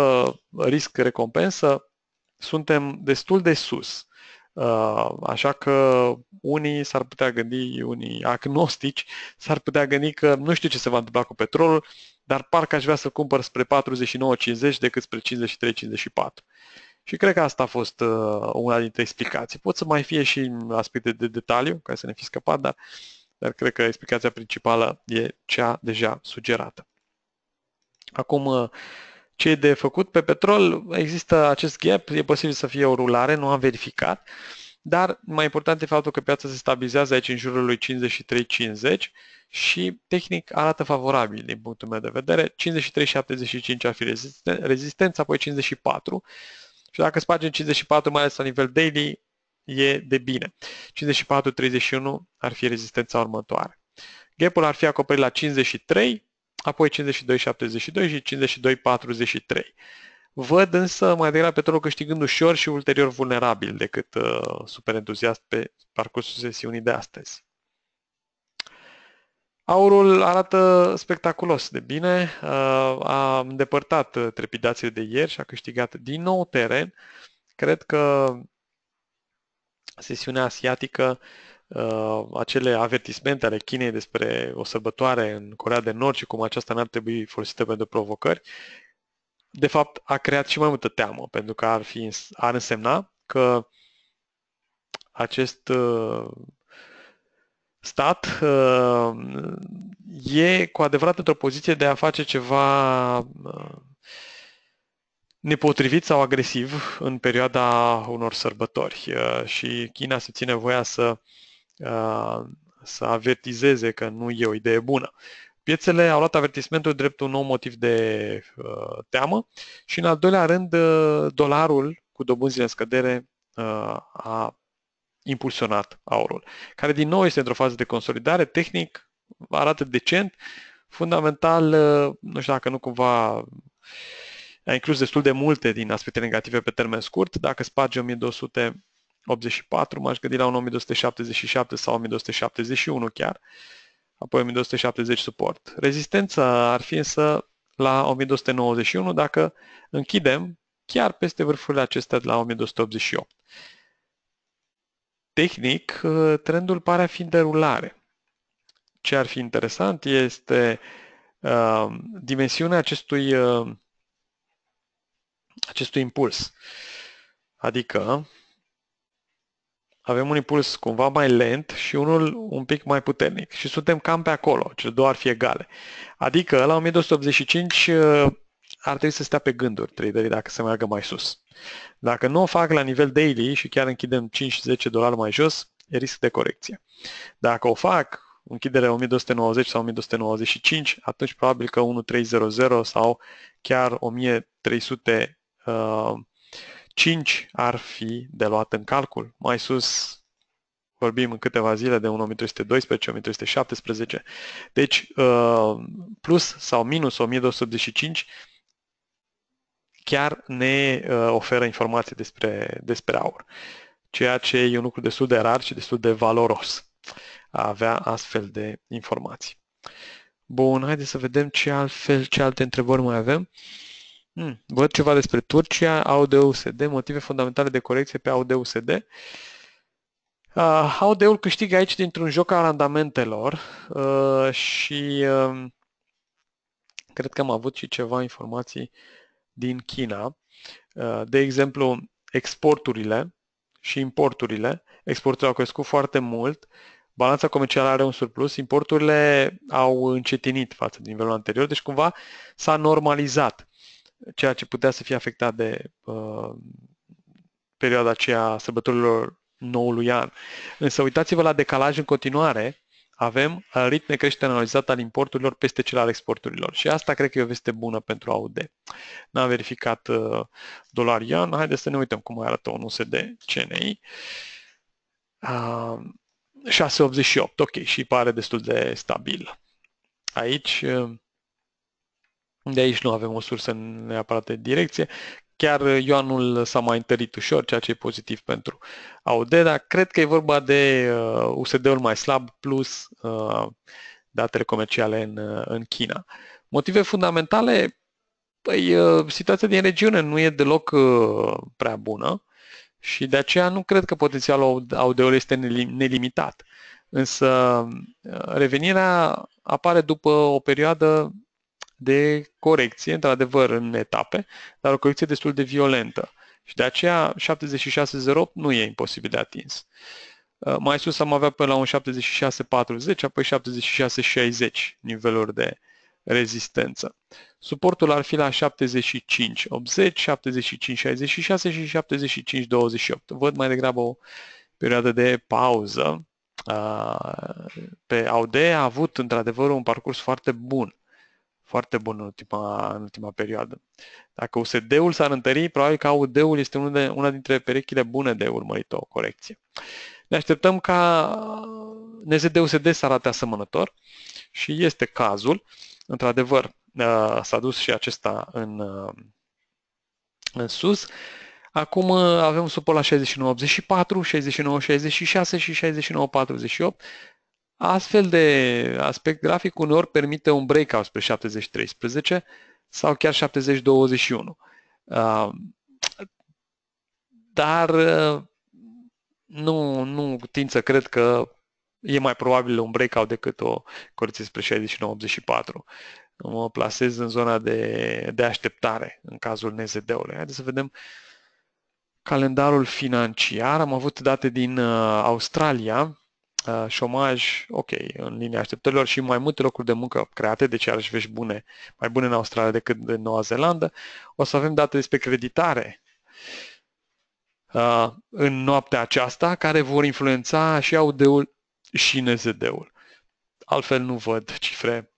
uh, risc-recompensă, suntem destul de sus. Uh, așa că unii s-ar putea gândi, unii agnostici, s-ar putea gândi că nu știu ce se va întâmpla cu petrolul, dar parcă aș vrea să-l cumpăr spre 49-50 decât spre 53-54. Și cred că asta a fost una dintre explicații. Pot să mai fie și aspecte de detaliu, care să ne fi scăpat, dar uh, dar cred că explicația principală e cea deja sugerată. Acum, uh, ce e de făcut pe petrol? Există acest gap, e posibil să fie o rulare, nu am verificat, dar mai important e faptul că piața se stabilizează aici în jurul lui 53,50 și tehnic arată favorabil din punctul meu de vedere. 53,75 ar fi rezistența, apoi 54 și dacă spargem 54, mai ales la nivel daily, e de bine. 54-31 ar fi rezistența următoare. Gapul ar fi acoperit la 53, apoi 52-72 și 52-43. Văd însă mai degrabă petrolul câștigând ușor și ulterior vulnerabil decât uh, super entuziast pe parcursul sesiunii de astăzi. Aurul arată spectaculos de bine, uh, a îndepărtat trepidațiile de ieri și a câștigat din nou teren. Cred că sesiunea asiatică uh, acele avertismente ale Chinei despre o sărbătoare în Corea de Nord și cum aceasta n-ar trebui folosită pentru provocări, de fapt a creat și mai multă teamă, pentru că ar, fi, ar însemna că acest uh, stat uh, e cu adevărat într-o poziție de a face ceva uh, nepotrivit sau agresiv în perioada unor sărbători uh, și China se ține voia să, uh, să avertizeze că nu e o idee bună. Piețele au luat avertismentul drept un nou motiv de uh, teamă și, în al doilea rând, dolarul cu dobânzile în scădere a impulsionat aurul, care din nou este într-o fază de consolidare, tehnic arată decent, fundamental, nu știu dacă nu cumva a inclus destul de multe din aspecte negative pe termen scurt. Dacă spargi 1284, m-aș gândi la un 1277 sau 1271 chiar, apoi 1270 suport. Rezistența ar fi însă la 1291 dacă închidem chiar peste vârfurile acestea de la 1288. Tehnic, trendul pare a fi în derulare. Ce ar fi interesant este uh, dimensiunea acestui uh, acestui impuls. Adică avem un impuls cumva mai lent și unul un pic mai puternic și suntem cam pe acolo, cele două ar fi egale. Adică la 1285 uh, ar trebui să stea pe gânduri traderii dacă se meargă mai sus. Dacă nu o fac la nivel daily și chiar închidem 5-10 dolari mai jos, e risc de corecție. Dacă o fac închidere 1290 sau 1295, atunci probabil că 1300 sau chiar 1300 5 uh, ar fi de luat în calcul. Mai sus vorbim în câteva zile de 1312-1317. Deci, uh, plus sau minus 1285 chiar ne uh, oferă informații despre, despre aur, ceea ce e un lucru destul de rar și destul de valoros a avea astfel de informații. Bun, haideți să vedem ce, altfel, ce alte întrebări mai avem. Uh, Hmm. Văd ceva despre Turcia, AUD-USD, motive fundamentale de corecție pe AUD-USD. Uh, ah, AUD-ul câștigă aici dintr-un joc al randamentelor uh, și uh, cred că am avut și ceva informații din China. Uh, de exemplu, exporturile și importurile. Exporturile au crescut foarte mult, balanța comercială are un surplus, importurile au încetinit față de nivelul anterior, deci cumva s-a normalizat ceea ce putea să fie afectat de uh, perioada aceea sărbătorilor noului an. Însă uitați-vă la decalaj în continuare, avem ritm de creștere analizat al importurilor peste cel al exporturilor și asta cred că e o veste bună pentru AUD. N-am verificat uh, dolar ian, haideți să ne uităm cum mai arată un USD CNI. Uh, 6,88, ok, și pare destul de stabil. Aici uh, de aici nu avem o sursă neapărat de direcție. Chiar Ioanul s-a mai întărit ușor, ceea ce e pozitiv pentru AUD, dar cred că e vorba de uh, USD-ul mai slab plus uh, datele comerciale în, uh, în China. Motive fundamentale, păi, uh, situația din regiune nu e deloc uh, prea bună și de aceea nu cred că potențialul AUD-ului este nelimitat. Însă revenirea apare după o perioadă de corecție, într-adevăr în etape, dar o corecție destul de violentă. Și de aceea 7608 nu e imposibil de atins. Uh, mai sus am avea până la un 7640, apoi 7660 niveluri de rezistență. Suportul ar fi la 75 80, 75 66 și 75 28. Văd mai degrabă o perioadă de pauză. Uh, pe AUD a avut într-adevăr un parcurs foarte bun foarte bun în ultima, în ultima perioadă. Dacă USD-ul s-ar întări, probabil că AUD-ul este una dintre perechile bune de urmărit o corecție. Ne așteptăm ca NZD-USD să arate asemănător și este cazul. Într-adevăr, ă, s-a dus și acesta în, ă, în sus. Acum ă, avem suport la 69.84, 69.66 și 69.48 Astfel de aspect grafic uneori permite un breakout spre 70-13 sau chiar 70-21. Uh, dar uh, nu, nu tind să cred că e mai probabil un breakout decât o corecție spre 69-84. Mă plasez în zona de, de așteptare în cazul NZD-ului. Haideți să vedem calendarul financiar. Am avut date din uh, Australia Uh, șomaj, ok, în linia așteptărilor și mai multe locuri de muncă create, deci iarăși vești bune, mai bune în Australia decât în Noua Zeelandă. O să avem date despre creditare uh, în noaptea aceasta, care vor influența și AUD-ul și NZD-ul. Altfel nu văd cifre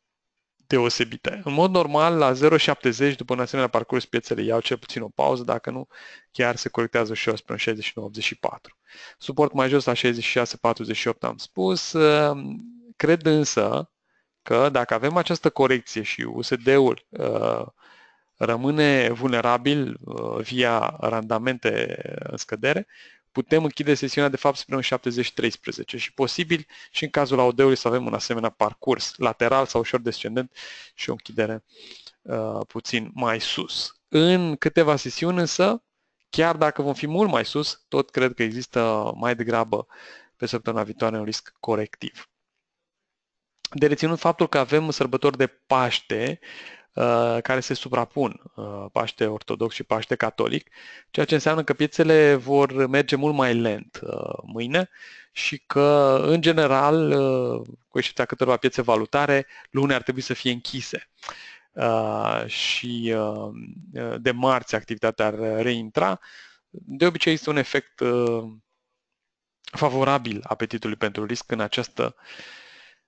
deosebite. În mod normal, la 0,70 după un asemenea parcurs piețele iau cel puțin o pauză, dacă nu chiar se corectează și eu spre 69-84. Suport mai jos la 66-48 am spus. Ehm, cred însă că dacă avem această corecție și USD-ul ehm, rămâne vulnerabil ehm, via randamente în scădere, putem închide sesiunea de fapt spre un 70-13 și posibil și în cazul aud ului să avem un asemenea parcurs lateral sau ușor descendent și o închidere uh, puțin mai sus. În câteva sesiuni însă Chiar dacă vom fi mult mai sus, tot cred că există mai degrabă pe săptămâna viitoare un risc corectiv. De reținut faptul că avem sărbători de Paște uh, care se suprapun, uh, Paște ortodox și Paște catolic, ceea ce înseamnă că piețele vor merge mult mai lent uh, mâine și că, în general, uh, cu excepția câteva piețe valutare, luni ar trebui să fie închise. Uh, și uh, uh, de marți activitatea ar reintra, de obicei este un efect favorabil apetitului pentru risc în această,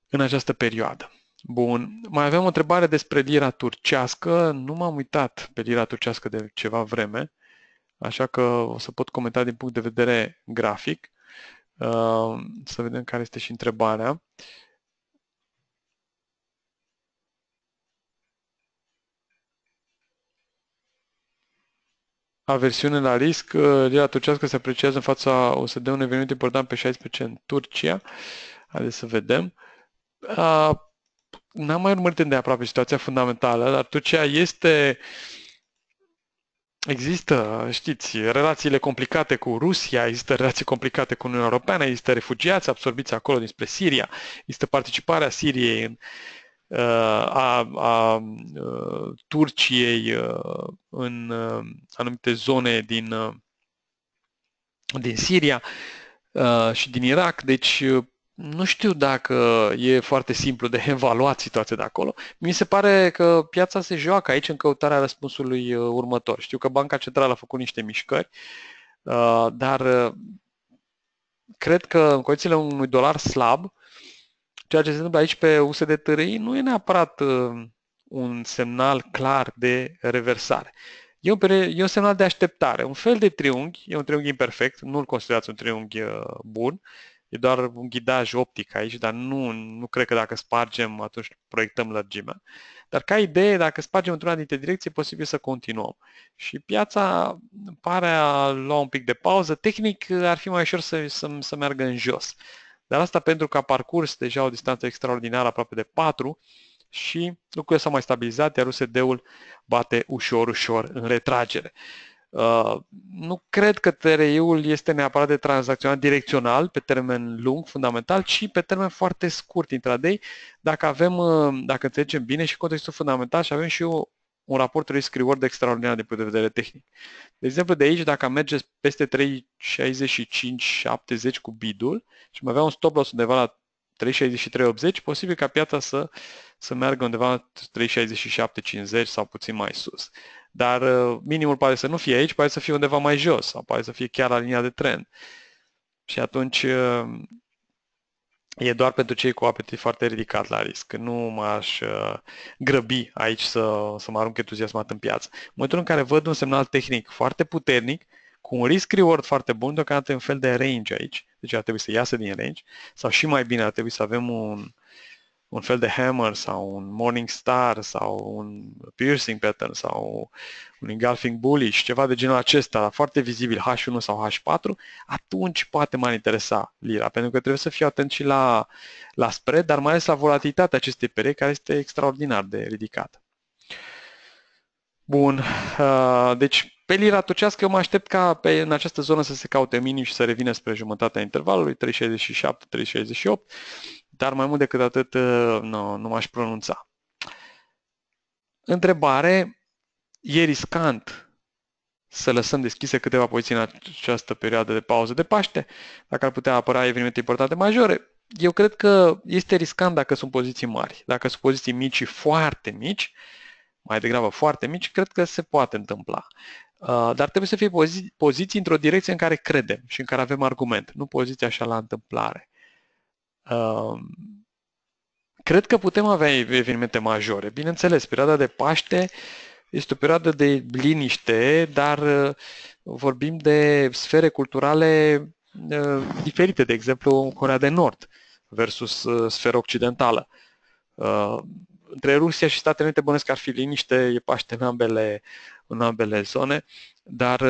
în această perioadă. Bun, mai aveam o întrebare despre lira turcească. Nu m-am uitat pe lira turcească de ceva vreme, așa că o să pot comenta din punct de vedere grafic. Să vedem care este și întrebarea. Uh, aversiune la risc, uh, lira turcească se apreciază în fața OSD, un eveniment important pe 16 în Turcia. Haideți să vedem. N-am mai urmărit de aproape situația fundamentală, dar Turcia este... Există, știți, relațiile complicate cu Rusia, există relații complicate cu Uniunea Europeană, există refugiați absorbiți acolo dinspre Siria, există participarea Siriei în Uh, a, a uh, Turciei uh, în anumite zone din, din Siria și din Irak. Deci nu știu dacă e foarte simplu de [laughs] evaluat situația de acolo. Mi se pare că piața se joacă aici în căutarea răspunsului următor. Știu că Banca Centrală a făcut niște mișcări, dar cred că în condițiile unui dolar slab, ceea ce se întâmplă aici pe USD TRI nu e neapărat uh, un semnal clar de reversare. E un, e un semnal de așteptare, un fel de triunghi, e un triunghi imperfect, nu-l considerați un triunghi uh, bun, e doar un ghidaj optic aici, dar nu, nu cred că dacă spargem, atunci proiectăm lărgimea. Dar ca idee, dacă spargem într-una dintre direcții, e posibil să continuăm. Și piața pare a lua un pic de pauză. Tehnic ar fi mai ușor să, să, să meargă în jos. Dar asta pentru că a parcurs deja o distanță extraordinară aproape de 4 și lucrurile s-au mai stabilizat, iar USD-ul bate ușor, ușor în retragere. Uh, nu cred că TRI-ul este neapărat de tranzacționat direcțional pe termen lung, fundamental, ci pe termen foarte scurt, intraday, dacă avem, uh, dacă înțelegem bine și contextul fundamental și avem și o un raport reward extraordinar din punct de vedere tehnic. De exemplu, de aici, dacă merge peste 365-70 cu bidul și mai avea un stop loss undeva la 363-80, posibil ca piața să, să meargă undeva la 367-50 sau puțin mai sus. Dar uh, minimul pare să nu fie aici, pare să fie undeva mai jos sau pare să fie chiar la linia de trend. Și atunci uh, e doar pentru cei cu apetit foarte ridicat la risc. Nu m-aș uh, grăbi aici să, să mă arunc entuziasmat în piață. În momentul în care văd un semnal tehnic foarte puternic, cu un risk-reward foarte bun, deocamdată e un fel de range aici, deci ar trebui să iasă din range, sau și mai bine ar trebui să avem un, un fel de hammer sau un morning star sau un piercing pattern sau un engulfing bullish, ceva de genul acesta, foarte vizibil H1 sau H4, atunci poate m-ar interesa lira, pentru că trebuie să fiu atent și la, la spread, dar mai ales la volatilitatea acestei perechi care este extraordinar de ridicată. Bun, uh, deci pe lira turcească mă aștept ca pe, în această zonă să se caute minim și să revină spre jumătatea intervalului, 367-368. Dar mai mult decât atât uh, nu, nu m-aș pronunța. Întrebare, e riscant să lăsăm deschise câteva poziții în această perioadă de pauză de Paște, dacă ar putea apăra evenimente importante majore. Eu cred că este riscant dacă sunt poziții mari. Dacă sunt poziții mici și foarte mici, mai degrabă foarte mici, cred că se poate întâmpla. Uh, dar trebuie să fie poziții, poziții într-o direcție în care credem și în care avem argument, nu poziții așa la întâmplare. Cred că putem avea evenimente majore. Bineînțeles, perioada de Paște este o perioadă de liniște, dar uh, vorbim de sfere culturale uh, diferite, de exemplu Corea de Nord versus uh, sfera occidentală. Între Rusia și Statele Unite bănesc ar fi liniște, e paște în ambele, în ambele zone, dar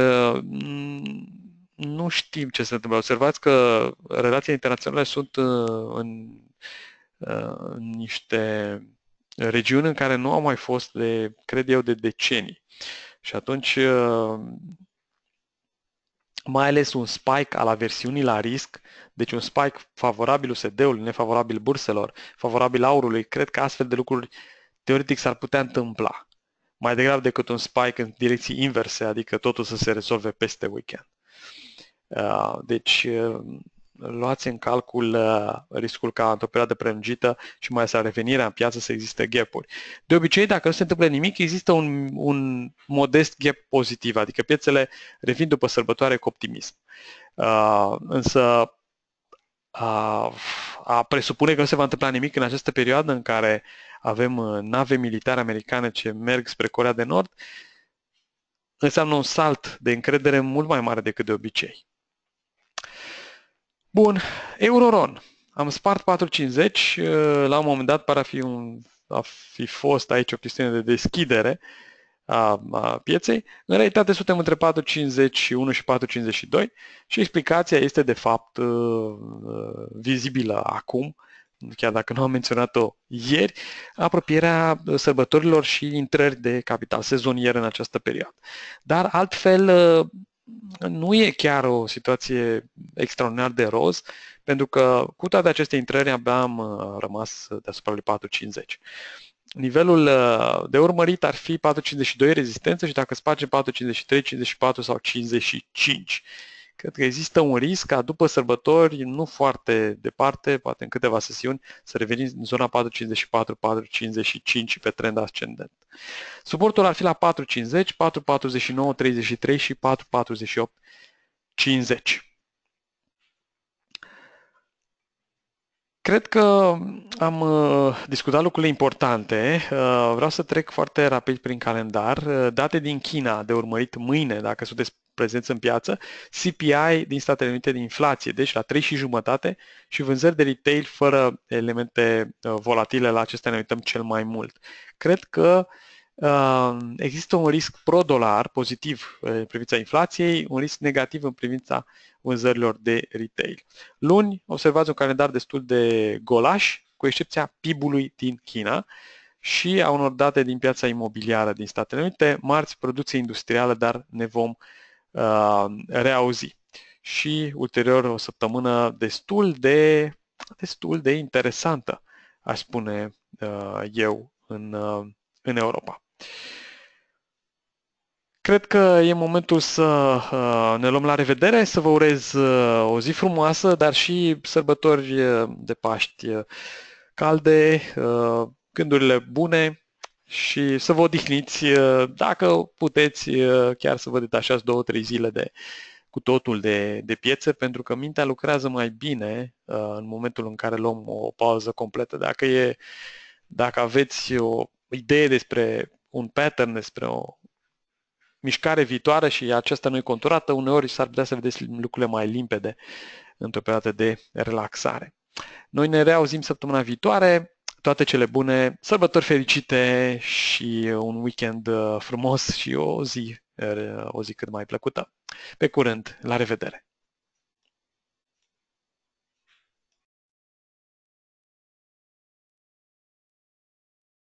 nu știm ce se întâmplă. Observați că relațiile internaționale sunt uh, în, uh, în niște regiuni în care nu au mai fost de, cred eu, de decenii. Și atunci, uh, mai ales un spike al aversiunii la risc, deci un spike favorabil USD-ului, nefavorabil burselor, favorabil aurului, cred că astfel de lucruri teoretic s-ar putea întâmpla mai degrabă decât un spike în direcții inverse, adică totul să se rezolve peste weekend. Uh, deci uh, luați în calcul uh, riscul ca într-o perioadă prelungită și mai să revenirea în piață să existe gap-uri. De obicei, dacă nu se întâmplă nimic, există un, un modest gap pozitiv, adică piețele revin după sărbătoare cu optimism. Însă a, a presupune că nu se va întâmpla nimic în această perioadă în care avem nave militare americane ce merg spre Corea de Nord, înseamnă un salt de încredere mult mai mare decât de obicei. Bun, Euroron. Am spart 4,50. Uh, la un moment dat pare a fi, un, a fi fost aici o chestiune de deschidere a, a pieței. În realitate suntem între 4,51 și 4,52 și explicația este de fapt uh, uh, vizibilă acum chiar dacă nu am menționat-o ieri, apropierea sărbătorilor și intrări de capital sezonier în această perioadă. Dar altfel, nu e chiar o situație extraordinar de roz, pentru că cu toate aceste intrări abia am uh, rămas deasupra lui 450. Nivelul uh, de urmărit ar fi 452 rezistență și dacă spargem 453, 54 sau 55 cred că există un risc ca după sărbători, nu foarte departe, poate în câteva sesiuni, să revenim în zona 4.54, 4.55 pe trend ascendent. Suportul ar fi la 4.50, 4.49, 33 și 4.48, 50. Cred că am uh, discutat lucrurile importante. Uh, vreau să trec foarte rapid prin calendar. Uh, date din China de urmărit mâine, dacă sunteți prezenți în piață, CPI din Statele Unite de inflație, deci la 3 și jumătate și vânzări de retail fără elemente uh, volatile, la acestea ne uităm cel mai mult. Cred că uh, există un risc pro-dolar pozitiv uh, în privința inflației, un risc negativ în privința vânzărilor de retail. Luni observați un calendar destul de golaș, cu excepția PIB-ului din China, și a unor date din piața imobiliară din Statele Unite, marți producție industrială, dar ne vom uh, Uh, reauzi. Și ulterior o săptămână destul de, destul de interesantă, aș spune uh, eu, în, uh, în Europa. Cred că e momentul să ne luăm la revedere, să vă urez o zi frumoasă, dar și sărbători de Paști calde, gândurile bune și să vă odihniți, uh, dacă puteți uh, chiar să vă detașați două, trei zile de, cu totul de, de piețe, pentru că mintea lucrează mai bine uh, în momentul în care luăm o pauză completă. Dacă, e, dacă aveți o idee despre un pattern, despre o mișcare viitoare și aceasta nu e conturată, uneori s-ar putea să vedeți lucrurile mai limpede într-o perioadă de relaxare. Noi ne reauzim săptămâna viitoare toate cele bune, sărbători fericite și un weekend uh, frumos și o zi, uh, o zi cât mai plăcută. Pe curând, la revedere!